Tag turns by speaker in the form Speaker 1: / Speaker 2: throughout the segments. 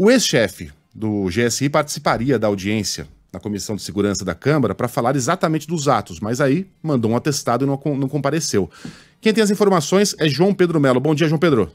Speaker 1: O ex-chefe do GSI participaria da audiência na Comissão de Segurança da Câmara para falar exatamente dos atos, mas aí mandou um atestado e não, não compareceu. Quem tem as informações é João Pedro Melo. Bom dia, João Pedro.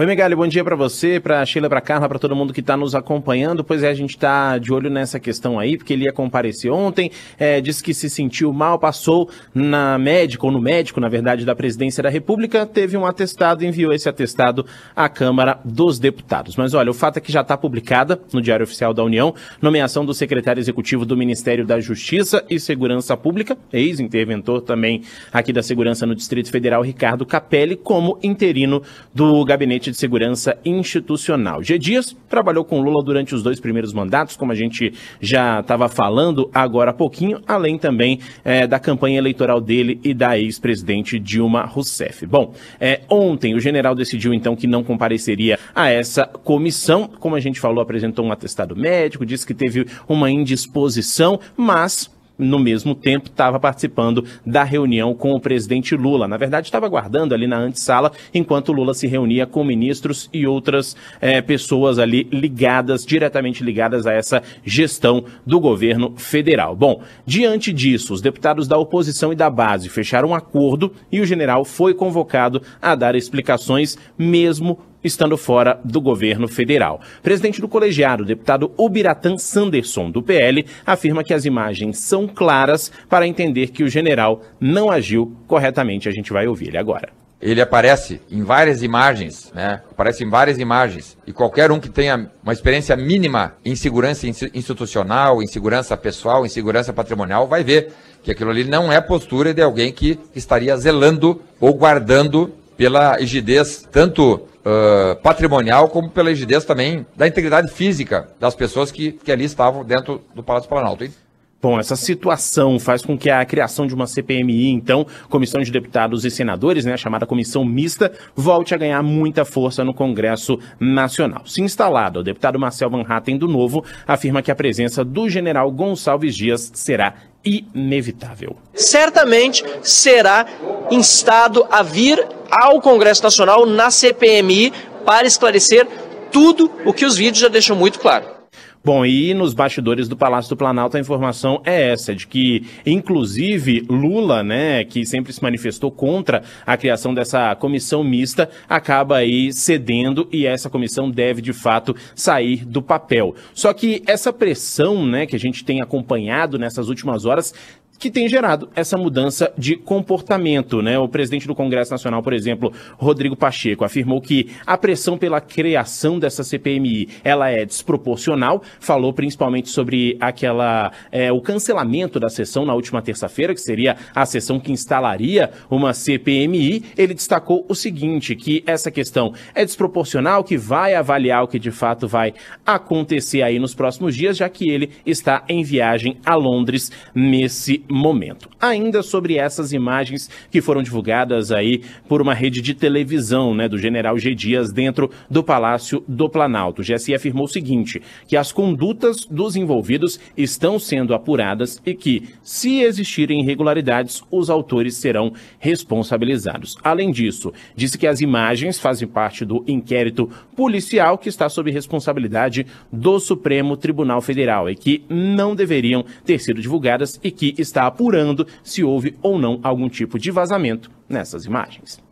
Speaker 1: Oi, Megali, bom dia para você, para Sheila, para Carla, para todo mundo que está nos acompanhando. Pois é, a gente está de olho nessa questão aí, porque ele ia comparecer ontem, é, disse que se sentiu mal, passou na médica, ou no médico, na verdade, da presidência da República, teve um atestado, enviou esse atestado à Câmara dos Deputados. Mas olha, o fato é que já está publicada no Diário Oficial da União nomeação do secretário executivo do Ministério da Justiça e Segurança Pública, ex-interventor também aqui da Segurança no Distrito Federal, Ricardo Capelli, como interino do gabinete de Segurança Institucional. G. Dias trabalhou com Lula durante os dois primeiros mandatos, como a gente já estava falando agora há pouquinho, além também é, da campanha eleitoral dele e da ex-presidente Dilma Rousseff. Bom, é, ontem o general decidiu então que não compareceria a essa comissão. Como a gente falou, apresentou um atestado médico, disse que teve uma indisposição, mas no mesmo tempo, estava participando da reunião com o presidente Lula. Na verdade, estava aguardando ali na antessala, enquanto Lula se reunia com ministros e outras é, pessoas ali ligadas, diretamente ligadas a essa gestão do governo federal. Bom, diante disso, os deputados da oposição e da base fecharam um acordo e o general foi convocado a dar explicações, mesmo estando fora do governo federal. Presidente do colegiado, deputado Ubiratan Sanderson, do PL, afirma que as imagens são claras para entender que o general não agiu corretamente. A gente vai ouvir ele agora. Ele aparece em várias imagens, né? Aparece em várias imagens. E qualquer um que tenha uma experiência mínima em segurança institucional, em segurança pessoal, em segurança patrimonial, vai ver que aquilo ali não é postura de alguém que estaria zelando ou guardando pela rigidez tanto patrimonial, como pela rigidez também da integridade física das pessoas que, que ali estavam dentro do Palácio Planalto. Hein? Bom, essa situação faz com que a criação de uma CPMI, então, Comissão de Deputados e Senadores, né, chamada Comissão Mista, volte a ganhar muita força no Congresso Nacional. Se instalado, o deputado Marcel Van Hatten, do Novo, afirma que a presença do general Gonçalves Dias será inevitável. Certamente será instado a vir ao Congresso Nacional na CPMI para esclarecer tudo o que os vídeos já deixam muito claro. Bom, e nos bastidores do Palácio do Planalto a informação é essa, de que, inclusive, Lula, né, que sempre se manifestou contra a criação dessa comissão mista, acaba aí cedendo e essa comissão deve, de fato, sair do papel. Só que essa pressão, né, que a gente tem acompanhado nessas últimas horas, que tem gerado essa mudança de comportamento. Né? O presidente do Congresso Nacional, por exemplo, Rodrigo Pacheco, afirmou que a pressão pela criação dessa CPMI ela é desproporcional. Falou principalmente sobre aquela é, o cancelamento da sessão na última terça-feira, que seria a sessão que instalaria uma CPMI. Ele destacou o seguinte, que essa questão é desproporcional, que vai avaliar o que de fato vai acontecer aí nos próximos dias, já que ele está em viagem a Londres nesse momento. Ainda sobre essas imagens que foram divulgadas aí por uma rede de televisão, né, do general G. Dias dentro do Palácio do Planalto. O GSI afirmou o seguinte, que as condutas dos envolvidos estão sendo apuradas e que, se existirem irregularidades, os autores serão responsabilizados. Além disso, disse que as imagens fazem parte do inquérito policial que está sob responsabilidade do Supremo Tribunal Federal e que não deveriam ter sido divulgadas e que está está apurando se houve ou não algum tipo de vazamento nessas imagens.